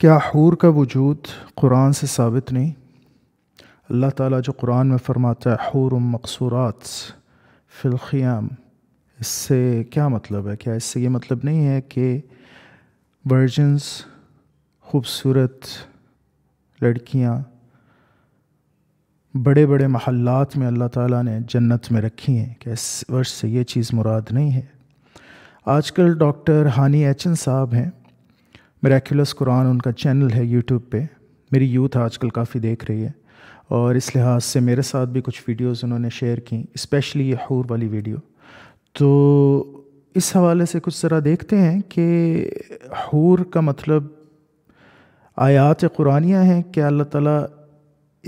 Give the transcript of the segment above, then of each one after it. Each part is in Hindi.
क्या हूर का वजूद कुरान से साबित नहीं अल्लाह ताला जो कुरान में फरमाता है हूर मकसूरात फ़िलख़ियाम इससे क्या मतलब है क्या इससे ये मतलब नहीं है कि वर्जन्स खूबसूरत लड़कियाँ बड़े बड़े महल्लात में अल्लाह ताला ने जन्नत में रखी हैं क्या इस वर्ष से ये चीज़ मुराद नहीं है आजकल डॉक्टर हानी एचन साहब हैं मेराकुलस कुरान उनका चैनल है यूट्यूब पे मेरी यूथ आजकल काफ़ी देख रही है और इस लिहाज से मेरे साथ भी कुछ वीडियोस उन्होंने शेयर की स्पेशली ये हूर वाली वीडियो तो इस हवाले से कुछ ज़रा देखते हैं कि हूर का मतलब आयात कुरानियाँ हैं कि अल्लाह ताला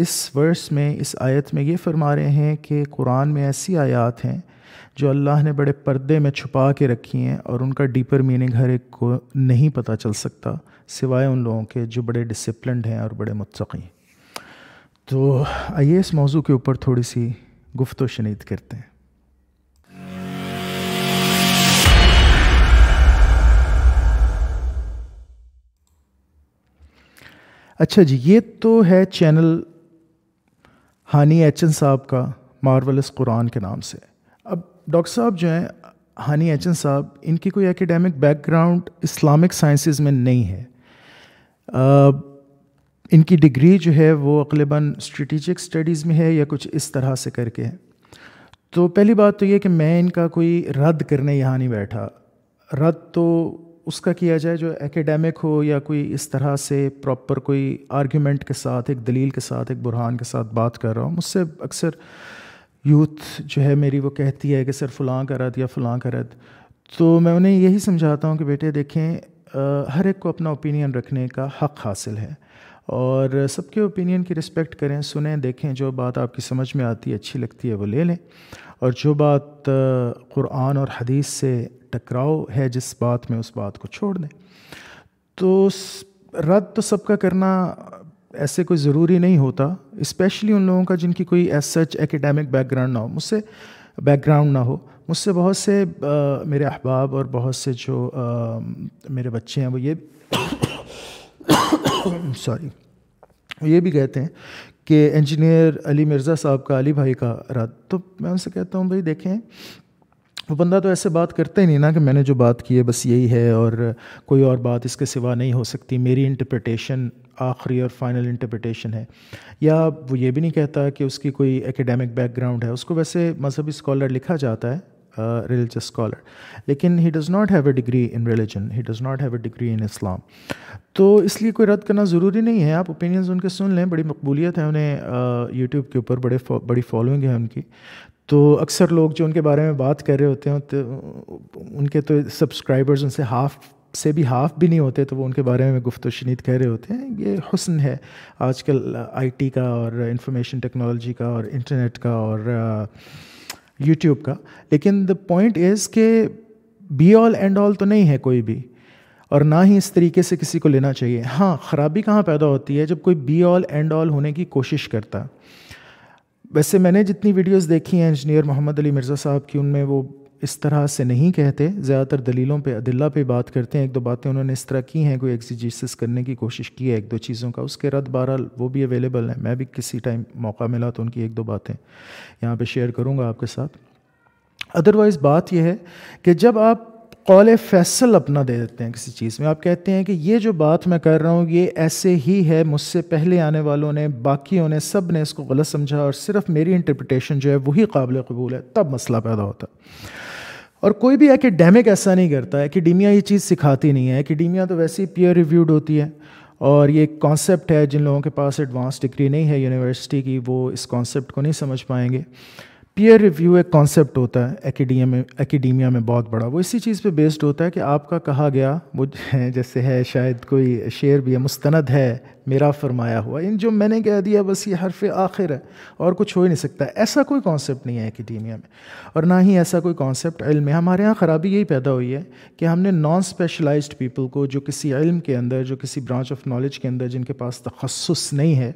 इस वर्स में इस आयत में ये फरमा रहे हैं कि कुरान में ऐसी आयात हैं जो अल्लाह ने बड़े पर्दे में छुपा के रखी हैं और उनका डीपर मीनिंग हर एक को नहीं पता चल सकता सिवाय उन लोगों के जो बड़े डिसिप्लिनड हैं और बड़े मुतसक़ी हैं तो आइए इस मौजू के ऊपर थोड़ी सी गुफ्त शनीद करते हैं अच्छा जी ये तो है चैनल हानी एचन साहब का मार्वलस कुरान के नाम से डॉक्टर साहब जो हैं हानी एचन साहब इनकी कोई एकेडमिक बैकग्राउंड इस्लामिक साइंसेस में नहीं है आ, इनकी डिग्री जो है वो अकलबा स्ट्रेटिजिक स्टडीज़ में है या कुछ इस तरह से करके है तो पहली बात तो ये कि मैं इनका कोई रद्द करने यहाँ नहीं बैठा रद्द तो उसका किया जाए जो एकेडमिक हो या कोई इस तरह से प्रॉपर कोई आर्ग्यूमेंट के साथ एक दलील के साथ एक बुरहान के साथ बात कर रहा हूँ मुझसे अक्सर यूथ जो है मेरी वो कहती है कि सर फलां करत या फलां करत तो मैं उन्हें यही समझाता हूँ कि बेटे देखें आ, हर एक को अपना ओपिनियन रखने का हक़ हासिल है और सबके ओपिनियन की रिस्पेक्ट करें सुने देखें जो बात आपकी समझ में आती है अच्छी लगती है वो ले लें और जो बात क़ुरान और हदीस से टकराव है जिस बात में उस बात को छोड़ दें तो रद्द तो सबका करना ऐसे कोई ज़रूरी नहीं होता स्पेशली उन लोगों का जिनकी कोई एस सच एकेडमिक बैकग्राउंड ना हो मुझसे बैकग्राउंड ना हो मुझसे बहुत से आ, मेरे अहबाब और बहुत से जो आ, मेरे बच्चे हैं वो ये सॉरी ये भी कहते हैं कि इंजीनियर अली मिर्ज़ा साहब का अली भाई का रात तो मैं उनसे कहता हूँ भाई देखें वो बंदा तो ऐसे बात करते ही नहीं ना कि मैंने जो बात की है बस यही है और कोई और बात इसके सिवा नहीं हो सकती मेरी इंटरप्रटेशन आखिरी और फाइनल इंटरप्रटेशन है या वो ये भी नहीं कहता कि उसकी कोई एकेडमिक बैकग्राउंड है उसको वैसे मजहबी स्कॉलर लिखा जाता है रिलीजस स्कॉलर लेकिन he does not have a degree in religion he does not have a degree in Islam तो इसलिए कोई रद्द करना ज़रूरी नहीं है आप ओपिनियंस उनके सुन लें बड़ी मकबूलियत है उन्हें यूट्यूब के ऊपर बड़े बड़ी फॉलोइंग है उनकी तो अक्सर लोग जो उनके बारे में बात कर रहे होते हैं तो उनके तो सब्सक्राइबर्स उनसे हाफ से भी हाफ भी नहीं होते तो वो उनके बारे में गुफ्त शनीद कह रहे होते हैं ये हसन है आजकल आईटी का और इंफॉर्मेशन टेक्नोलॉजी का और इंटरनेट का और यूट्यूब का लेकिन द पॉइंट इज़ के बी ऑल एंड ऑल तो नहीं है कोई भी और ना ही इस तरीके से किसी को लेना चाहिए हाँ ख़राबी कहाँ पैदा होती है जब कोई बी ऑल एंड ऑल होने की कोशिश करता है वैसे मैंने जितनी वीडियोस देखी हैं इंजीनियर मोहम्मद अली मिर्ज़ा साहब की उनमें वो इस तरह से नहीं कहते ज़्यादातर दलीलों पे अदिल्ला पे बात करते हैं एक दो बातें उन्होंने इस तरह की हैं कोई एग्जीजिस करने की कोशिश की है एक दो चीज़ों का उसके रद्द बहरहाल वो भी अवेलेबल हैं मैं भी किसी टाइम मौका मिला तो उनकी एक दो बातें यहाँ पर शेयर करूँगा आपके साथ अदरवाइज़ बात यह है कि जब आप कौल फैसल अपना दे देते हैं किसी चीज़ में आप कहते हैं कि ये जो बात मैं कर रहा हूँ ये ऐसे ही है मुझसे पहले आने वालों ने बाकियों ने सब ने इसको गलत समझा और सिर्फ मेरी इंटरप्रटेशन जो है वही काबिल कबूल है तब मसला पैदा होता और कोई भी एकेडेमिक ऐसा नहीं करता है डीमिया ये चीज़ सिखाती नहीं है डीमिया तो वैसे ही पीयर रिव्यूड होती है और ये एक कॉन्सेप्ट है जिन लोगों के पास एडवांस डिग्री नहीं है यूनिवर्सिटी की वो इस कॉन्सेप्ट को नहीं समझ पाएंगे पीयर रिव्यू एक कॉन्सेप्ट होता है एकेडमिया में एकेडमिया में बहुत बड़ा वो इसी चीज़ पे बेस्ड होता है कि आपका कहा गया वो जैसे है शायद कोई शेर भी है मुस्तंद है मेरा फरमाया हुआ इन जो मैंने कह दिया बस ये हरफ आखिर है और कुछ हो ही नहीं सकता ऐसा कोई कॉन्सेप्ट नहीं है एकेडमिया में और ना ही ऐसा कोई कॉन्सेप्ट इल्म में हमारे यहाँ ख़राबी यही पैदा हुई है कि हमने नॉन स्पेशलाइज पीपल को जो किसी इल्म के अंदर जो किसी ब्रांच ऑफ नॉलेज के अंदर जिनके पास तखसस नहीं है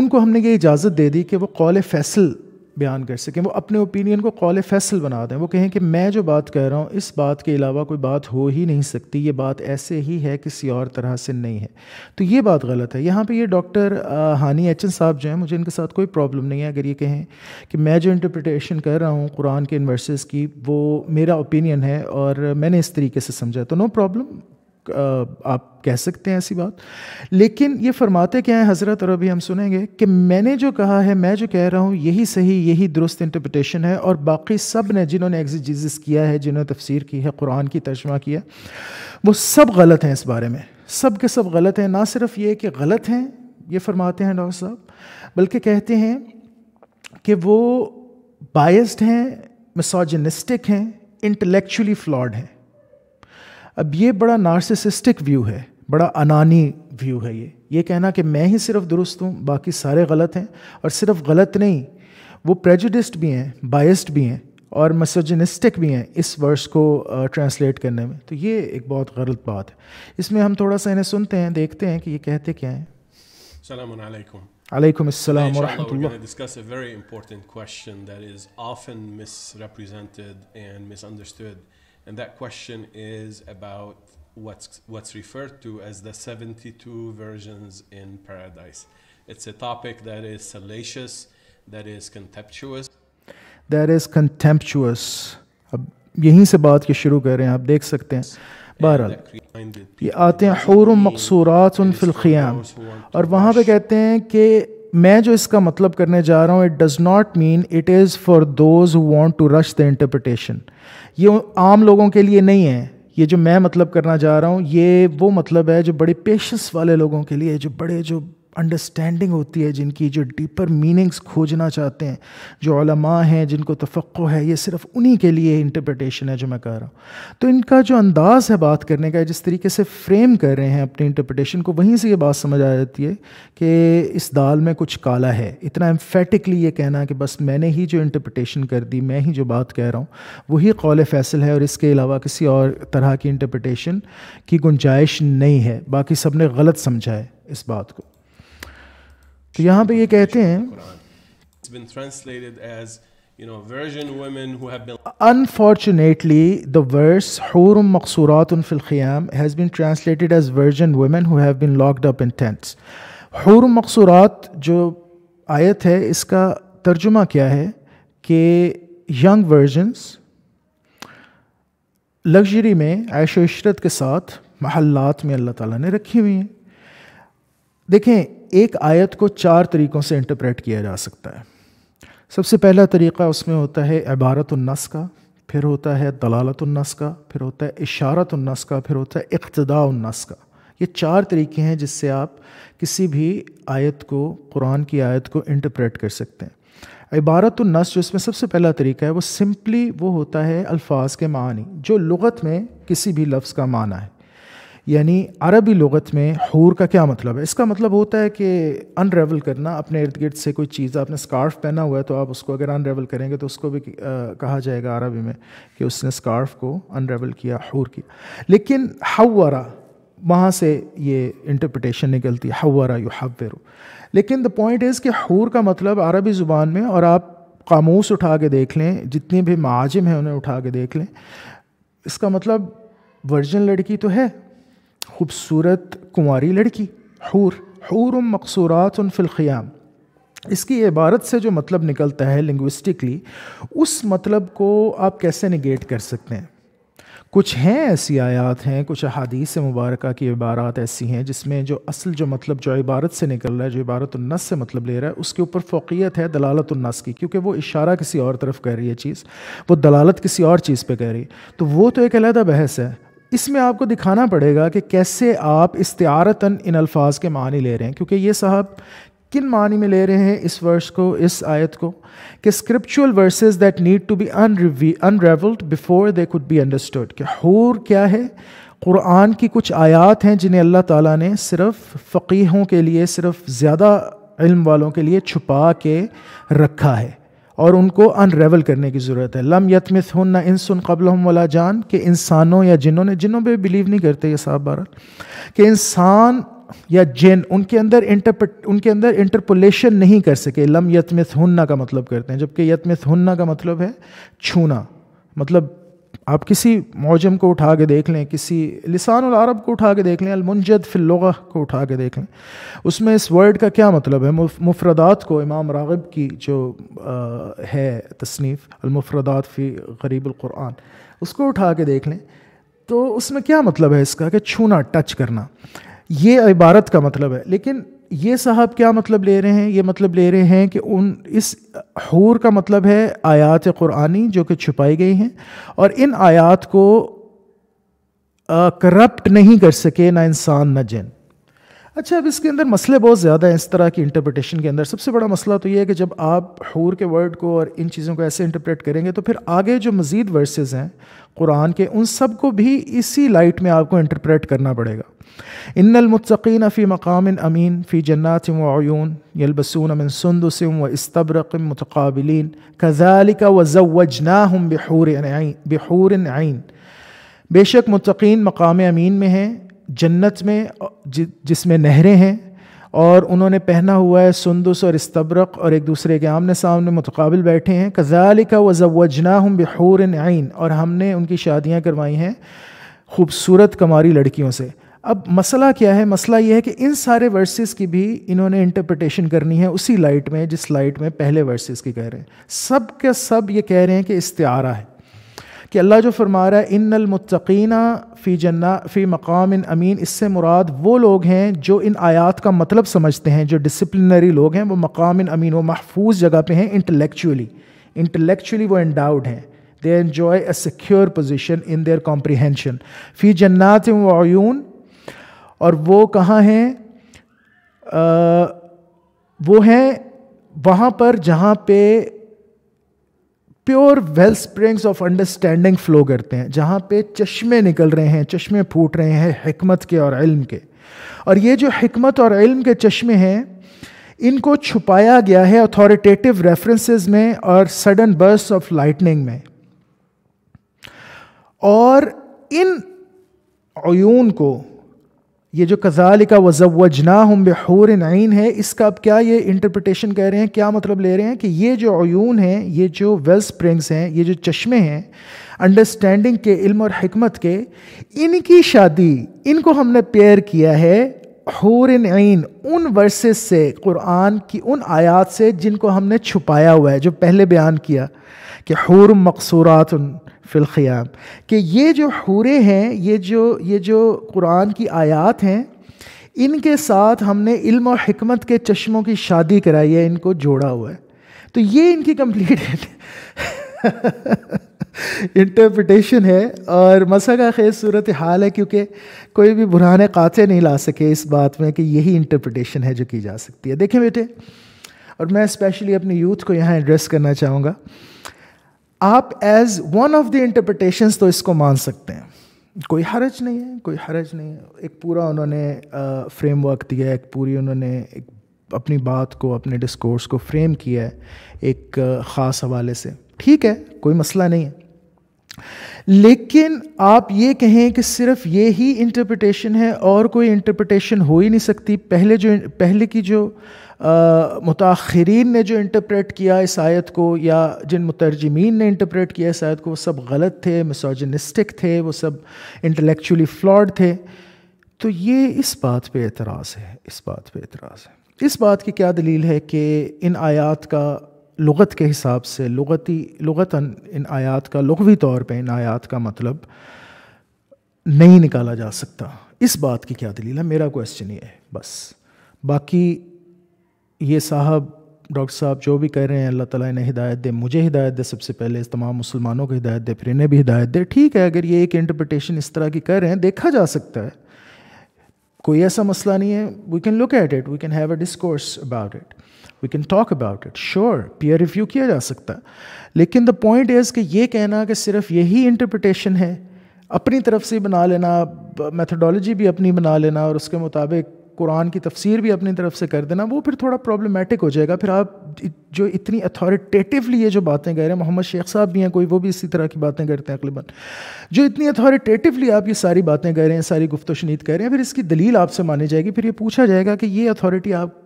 उनको हमने ये इजाज़त दे दी कि वो कौल फैसल बयान कर सकें वो अपने ओपिनियन को कौल फैसल बना दें वो कहें कि मैं जो बात कह रहा हूँ इस बात के अलावा कोई बात हो ही नहीं सकती ये बात ऐसे ही है किसी और तरह से नहीं है तो ये बात गलत है यहाँ पे ये डॉक्टर हानी एचन साहब जो हैं मुझे इनके साथ कोई प्रॉब्लम नहीं है अगर ये कहें कि मैं जो इंटरप्रटेशन कर रहा हूँ कुरान के इन की वो मेरा ओपिनियन है और मैंने इस तरीके से समझा तो नो प्रॉब्लम आप कह सकते हैं ऐसी बात लेकिन ये फरमाते क्या हैं हज़रत और अभी हम सुनेंगे कि मैंने जो कहा है मैं जो कह रहा हूँ यही सही यही दुरुस्त इंटरप्रटेशन है और बाकी सब ने जिन्होंने एग्जिजिस किया है जिन्होंने तफसीर की है कुरान की तर्जमा किया वो सब गलत हैं इस बारे में सब के सब गलत हैं ना सिर्फ ये कि गलत हैं ये फरमाते हैं डॉक्टर साहब बल्कि कहते हैं कि वो बायस्ड हैं मिसोजनिस्टिक हैं इंटेलेक्चुअली फ्लॉड हैं अब ये बड़ा नार्सिसिस्टिक व्यू है बड़ा अनानी व्यू है ये ये कहना कि मैं ही सिर्फ दुरुस्त हूँ बाकी सारे गलत हैं और सिर्फ गलत नहीं वो प्रेजुडिस्ट भी हैं बायस्ड भी हैं और मसोजनिस्टिक भी हैं इस वर्ड्स को ट्रांसलेट करने में तो ये एक बहुत गलत बात है इसमें हम थोड़ा सा इन्हें सुनते हैं देखते हैं कि ये कहते क्या हैं Alaykum assalam wa rahmatullah. We're going to discuss a very important question that is often misrepresented and misunderstood. and that question is about what's what's referred to as the 72 versions in paradise. It's a topic that is salacious, that is contemptuous. That is contemptuous. अब यहीं से बात की शुरू कर रहे हैं आप देख सकते हैं बहरहाल ये आते हैं हौर मकसूरात फिलखियाम और वहाँ पे कहते हैं कि मैं जो इसका मतलब करने जा रहा हूँ it does not mean it is for those who want to rush the interpretation ये आम लोगों के लिए नहीं है ये जो मैं मतलब करना जा रहा हूँ ये वो मतलब है जो बड़े पेशेंस वाले लोगों के लिए जो बड़े जो अंडरस्टैंडिंग होती है जिनकी जो डीपर मीनिंग्स खोजना चाहते हैं जो ओलमा हैं जिनको तफक्को है ये सिर्फ उन्हीं के लिए इंटरप्रटेशन है जो मैं कह रहा हूँ तो इनका जो अंदाज़ है बात करने का जिस तरीके से फ्रेम कर रहे हैं अपने इंटरप्रटेशन को वहीं से ये बात समझ आ जाती है कि इस दाल में कुछ काला है इतना एम्फेटिकली ये कहना कि बस मैंने ही जो इंटरप्रटेशन कर दी मैं ही जो बात कह रहा हूँ वही कौल फैसल है और इसके अलावा किसी और तरह की इंटरप्रटेशन की गुंजाइश नहीं है बाकी सब ने गलत समझा है इस बात को तो यहाँ पे ये कहते हैं You know, virgin women who have been Unfortunately, the verse Hurum Maqsuratun fil Khiyam has been translated as virgin women who have been locked up in tents. Hurum Maqsurat जो आयत है इसका तर्जुमा क्या है कि यंग वर्जन्स लग्जरी में ऐश इशरत के साथ महल्लात में अल्लाह ताला ने रखी हुई हैं देखें एक आयत को चार तरीक़ों से इंटरप्रेट किया जा सकता है सबसे पहला तरीक़ा उसमें होता है इबारतुलनस का फिर होता है उन्नस का फिर होता है उन्नस का फिर होता है उन्नस का ये चार तरीके हैं जिससे आप किसी भी आयत को कुरान की आयत को इंटरप्रेट कर सकते हैं इबारतुलनस जो इसमें सबसे पहला तरीका है वो सिंपली वो होता है अल्फाज के मानी जो लगत में किसी भी लफ्ज़ का माना है यानी अरबी लगत में हूर का क्या मतलब है इसका मतलब होता है कि अनरेवल करना अपने इर्द गिर्द से कोई चीज़ आपने स्कार्फ पहना हुआ है तो आप उसको अगर अनरेवल करेंगे तो उसको भी कहा जाएगा अरबी में कि उसने स्कार्फ को अनरेवल किया हूर किया लेकिन हवरा वहाँ से ये इंटरप्रटेशन निकलती है हवरा यू हवेरू लेकिन द पॉइंट इज़ कि हूर का मतलब अरबी ज़ुबान में और आप खामोश उठा के देख लें जितने भी माजिम हैं उन्हें उठा के देख लें इसका मतलब वर्जन लड़की तो है खूबसूरत कुंवारी लड़की हूर हूर मकसूरात फिलख़ियाम इसकी इबारत से जो मतलब निकलता है लिंग्विस्टिकली उस मतलब को आप कैसे निगेट कर सकते हैं कुछ हैं ऐसी आयात हैं कुछ अहादीस मुबारक की इबारत ऐसी हैं जिसमें जो असल जो मतलब जो इबारत से निकल रहा है जो इबारत नस से मतलब ले रहा है उसके ऊपर फ़ोकियत है दलालत नस की क्योंकि वो इशारा किसी और तरफ कर रही है चीज़ वो दलालत किसी और चीज़ पे कर रही है तो वो तो एक अलहदा बहस है इसमें आपको दिखाना पड़ेगा कि कैसे आप इस्तारतन इन अल्फाज के मानी ले रहे हैं क्योंकि ये साहब किन मानी में ले रहे हैं इस वर्ष को इस आयत को कि scriptural verses that need to be unravelled before they could be understood कि हूर क्या है कुरान की कुछ आयात हैं जिन्हें अल्लाह ताला ने सिर्फ फ़कीहों के लिए सिर्फ ज़्यादा इल्म वालों के लिए छुपा के रखा है और उनको अनरेवल करने की ज़रूरत है लम यतमिस हन ना इंसुन कबल हम वाला जान के इंसानों या जिनों ने जिनों पर बिलीव नहीं करते ये साहब बहरहाल कि इंसान या जिन उनके अंदर इंटरप्रट उनके अंदर इंटरपोलेशन नहीं कर सके लम यतमिस हन्ना का मतलब करते हैं जबकि यतमिस हन्ना का मतलब है छूना मतलब आप किसी मौजम को उठा के देख लें किसी लिसान अरब को उठा के देख लें अलमुंजद फ़िल्लगा को उठा के देख लें उसमें इस वर्ड का क्या मतलब है मुफरदात को इमाम रागब की जो आ, है तसनीफ़ अलमुफरदात फ़ी गरीबुल्क़ुरान उसको उठा के देख लें तो उसमें क्या मतलब है इसका कि छूना टच करना ये इबारत का मतलब है लेकिन ये साहब क्या मतलब ले रहे हैं ये मतलब ले रहे हैं कि उन इस हूर का मतलब है आयात क़ुरानी जो कि छुपाई गई हैं और इन आयात को करप्ट नहीं कर सके ना इंसान ना जिन अच्छा अब इसके अंदर मसले बहुत ज़्यादा हैं इस तरह की इंटरप्रटेशन के अंदर सबसे बड़ा मसला तो ये है कि जब आप हूर के वर्ड को और इन चीज़ों को ऐसे इंटरप्रेट करेंगे तो फिर आगे जो मज़ीद वर्सेज हैं कुरान के उन सब को भी इसी लाइट में आपको इंटरप्रेट करना पड़ेगा इनमुतिन फ़ी मकाम अमीन फ़ी जन्नात वयून यलबसून अमिन संदसम व इस्तबरकम मतकबिलीन कज़ालिका वज़वजना हम बहूर बहूर आइन बेशक मुतकीन मकाम अमीन में हैं जन्नत में जिसमें नहरें हैं और उन्होंने पहना हुआ है सुंदस और इस्तबरक और एक दूसरे के आमने सामने मुतकबिल बैठे हैं कज़ाल का वज़वजना हम बहूर आइन और हमने उनकी शादियाँ करवाई हैं खूबसूरत कमारी लड़कियों से अब मसला क्या है मसला यह है कि इन सारे वर्सेस की भी इन्होंने इंटरप्रटेशन करनी है उसी लाइट में जिस लाइट में पहले वर्सेस की कह रहे हैं सब के सब ये कह रहे हैं कि इस्तारा है कि अल्लाह जो फरमा रहा है इन अलमुतकीना फ़ी जन्ना फ़ी मकाम अमीन इससे मुराद वो लोग हैं जो इन आयात का मतलब समझते हैं जो डिसप्लिनरी लोग हैं वो मकाम अमीन व महफूज जगह पर हैं इंटलेक्चुअली इंटलेक्चुअली वो एंडाउड हैं they enjoy a secure position in their comprehension फ़ी जन्नात वयून और वो कहाँ हैं वो हैं वहाँ पर जहाँ पे pure well springs of understanding flow करते हैं जहाँ पे चश्मे निकल रहे हैं चश्मे फूट रहे हैं हमत के और इल्म के और ये जो हमत और इल्म के चश्मे हैं इनको छुपाया गया है अथॉरिटेटिव रेफरेंसेस में और सडन बर्स ऑफ लाइटनिंग में और इन अयून को ये जो कज़ाल का वजवजना हम बेहूर आइन है इसका अब क्या ये इंटरप्रटेशन कह रहे हैं क्या मतलब ले रहे हैं कि ये जो अयून हैं ये जो वेल स्प्रिंग्स हैं ये जो चश्मे हैं अंडरस्टैंडिंग के इल्म और हमत के इनकी शादी इनको हमने पेयर किया है हूर आइन उन वर्सेस से कुरान की उन आयात से जिनको हमने छुपाया हुआ है जो पहले बयान किया कि हूर मकसूरात फ़िलख़याम कि ये जो हूरे हैं ये जो ये जो कुरान की आयात हैं इनके साथ हमने इल्म और हमत के चश्मों की शादी कराई है इनको जोड़ा हुआ है तो ये इनकी कंप्लीट इंटरप्रटेशन है और मसा का खेज सूरत हाल है क्योंकि कोई भी बुरहान काते नहीं ला सके इस बात में कि यही इंटरप्रटेशन है जो की जा सकती है देखें बेटे और मैं स्पेशली अपने यूथ को यहाँ एड्रेस करना चाहूँगा आप as one of the interpretations तो इसको मान सकते हैं कोई हरज नहीं है कोई हरज नहीं है एक पूरा उन्होंने फ्रेमवर्क दिया है एक पूरी उन्होंने एक अपनी बात को अपने डिस्कोर्स को फ्रेम किया है एक ख़ास हवाले से ठीक है कोई मसला नहीं है लेकिन आप ये कहें कि सिर्फ ये ही इंटरप्रिटेशन है और कोई इंटरप्रिटेशन हो ही नहीं सकती पहले जो पहले की जो मुताखरीन ने जो इंटरप्रेट किया इस आयत को या जिन मुतरजमीन ने इंटरप्रेट किया इस आयत को वो सब गलत थे मिसोजनिस्टिक थे वो सब इंटेलेक्चुअली फ्लॉड थे तो ये इस बात पे एतराज़ है इस बात पे एतराज़ है इस बात की क्या दलील है कि इन आयात का लगत के हिसाब से लगती लगता इन आयात का लघवी तौर पे इन आयात का मतलब नहीं निकाला जा सकता इस बात की क्या दलील है मेरा क्वेश्चन ये है बस बाकी ये साहब डॉक्टर साहब जो भी कह रहे हैं अल्लाह ताला इन्हें हिदायत दे मुझे हिदायत दे सबसे पहले इस तमाम मुसलमानों को हिदायत दे फिर इन्हें भी हिदायत दे ठीक है अगर ये एक इंटरप्रटेशन इस तरह की कर रहे हैं देखा जा सकता है कोई ऐसा मसला नहीं है we can look at it we can have a discourse about it we can talk about it sure peer review किया जा सकता है लेकिन द पॉइंट इज़ कि ये कहना कि सिर्फ यही इंटरप्रटेशन है अपनी तरफ से बना लेना मेथडोलॉजी भी अपनी बना लेना और उसके मुताबिक कुरान की तफसीर भी अपनी तरफ से कर देना वो फिर थोड़ा प्रॉब्लमेटिक हो जाएगा फिर आप जो इतनी अथॉरिटेटिवली ये जो बातें कह रहे हैं मोहम्मद शेख साहब भी हैं कोई वो भी इसी तरह की बातें करते हैं अकलबन जो इतनी अथॉरिटेटिवली आप ये सारी बातें कह रहे हैं सारी गुफ्त शनीद कह रहे हैं फिर इसकी दलील आपसे मानी जाएगी फिर ये पूछा जाएगा कि ये अथॉरिटी आप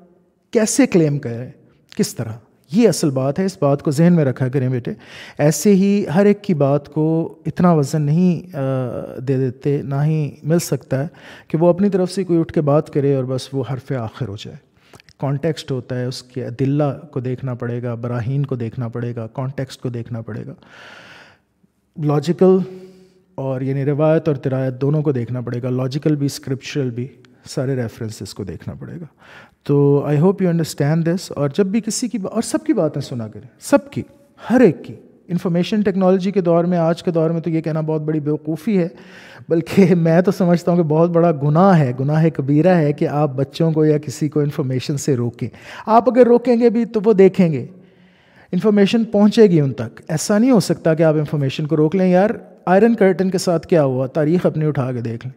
कैसे क्लेम करें किस तरह ये असल बात है इस बात को जहन में रखा करें बेटे ऐसे ही हर एक की बात को इतना वज़न नहीं दे देते ना ही मिल सकता है कि वो अपनी तरफ से कोई उठ के बात करे और बस वो हरफ आखिर हो जाए कॉन्टेक्स्ट होता है उसके दिल्ला को देखना पड़ेगा बराहीन को देखना पड़ेगा कॉन्टेक्स्ट को देखना पड़ेगा लॉजिकल और यानी रिवायत और तिरायत दोनों को देखना पड़ेगा लॉजिकल भी स्क्रिप्चुरल भी सारे रेफरेंसेस को देखना पड़ेगा तो I hope you understand this और जब भी किसी की और सबकी बातें सुना करें सबकी हर एक की इंफॉर्मेशन टेक्नोलॉजी के दौर में आज के दौर में तो ये कहना बहुत बड़ी बेवकूफ़ी है बल्कि मैं तो समझता हूँ कि बहुत बड़ा गुनाह है गुनाह कबीरा है कि आप बच्चों को या किसी को इन्फॉर्मेशन से रोकें आप अगर रोकेंगे भी तो वो देखेंगे इन्फॉर्मेशन पहुँचेगी उन तक ऐसा नहीं हो सकता कि आप इन्फॉर्मेशन को रोक लें यार आयरन कर्टन के साथ क्या हुआ तारीख अपनी उठा के देख लें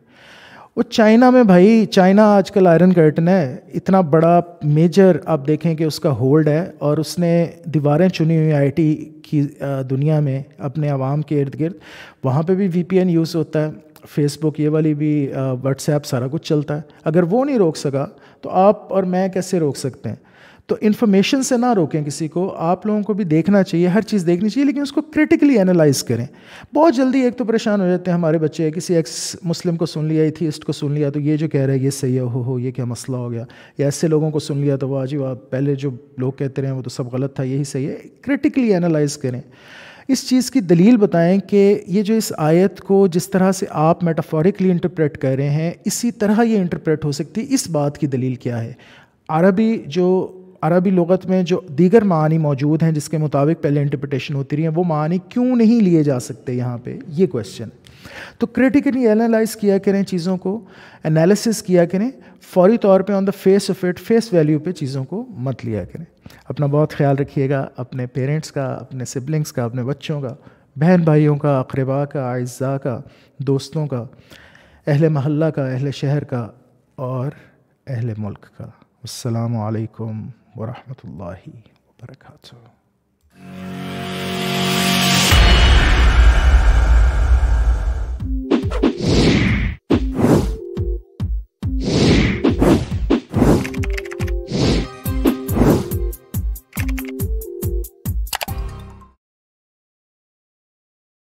वो चाइना में भाई चाइना आजकल आयरन कर्टन है इतना बड़ा मेजर आप देखें कि उसका होल्ड है और उसने दीवारें चुनी हुई आईटी की दुनिया में अपने आवाम के इर्द गिर्द वहाँ पे भी वीपीएन यूज़ होता है फेसबुक ये वाली भी व्हाट्सएप सारा कुछ चलता है अगर वो नहीं रोक सका तो आप और मैं कैसे रोक सकते हैं तो इन्फॉर्मेशन से ना रोकें किसी को आप लोगों को भी देखना चाहिए हर चीज़ देखनी चाहिए लेकिन उसको क्रिटिकली एनालाइज करें बहुत जल्दी एक तो परेशान हो जाते हैं हमारे बच्चे किसी एक्स मुस्लिम को सुन लिया थी को सुन लिया तो ये जो कह रहे हैं ये सही है हो हो ये क्या मसला हो गया या ऐसे लोगों को सुन लिया तो वाह जी वाह पहले जो लोग कहते रहे हैं वो तो सब गलत था यही सही है क्रिटिकली एनालाइज करें इस चीज़ की दलील बताएं कि ये जो इस आयत को जिस तरह से आप मेटाफोरिकली इंटरप्रेट कर रहे हैं इसी तरह ये इंटरप्रेट हो सकती है इस बात की दलील क्या है अरबी जो अरबी लगत में जो दीगर मानी मौजूद हैं जिसके मुताबिक पहले इंटरप्रटेशन होती रही है वो मानी क्यों नहीं लिए जा सकते यहाँ पे ये क्वेश्चन तो क्रिटिकली एनालाइज किया करें चीज़ों को एनालिसिस किया करें फौरी तौर पे on the face of it face value पे चीज़ों को मत लिया करें अपना बहुत ख्याल रखिएगा अपने पेरेंट्स का अपने सिबलिंग्स का अपने बच्चों का बहन भाइयों का अकरबा का अज्जा का दोस्तों का अहल महल्ला का अहल शहर का और अहल मुल्क का असलकम ورحمة الله وبركاته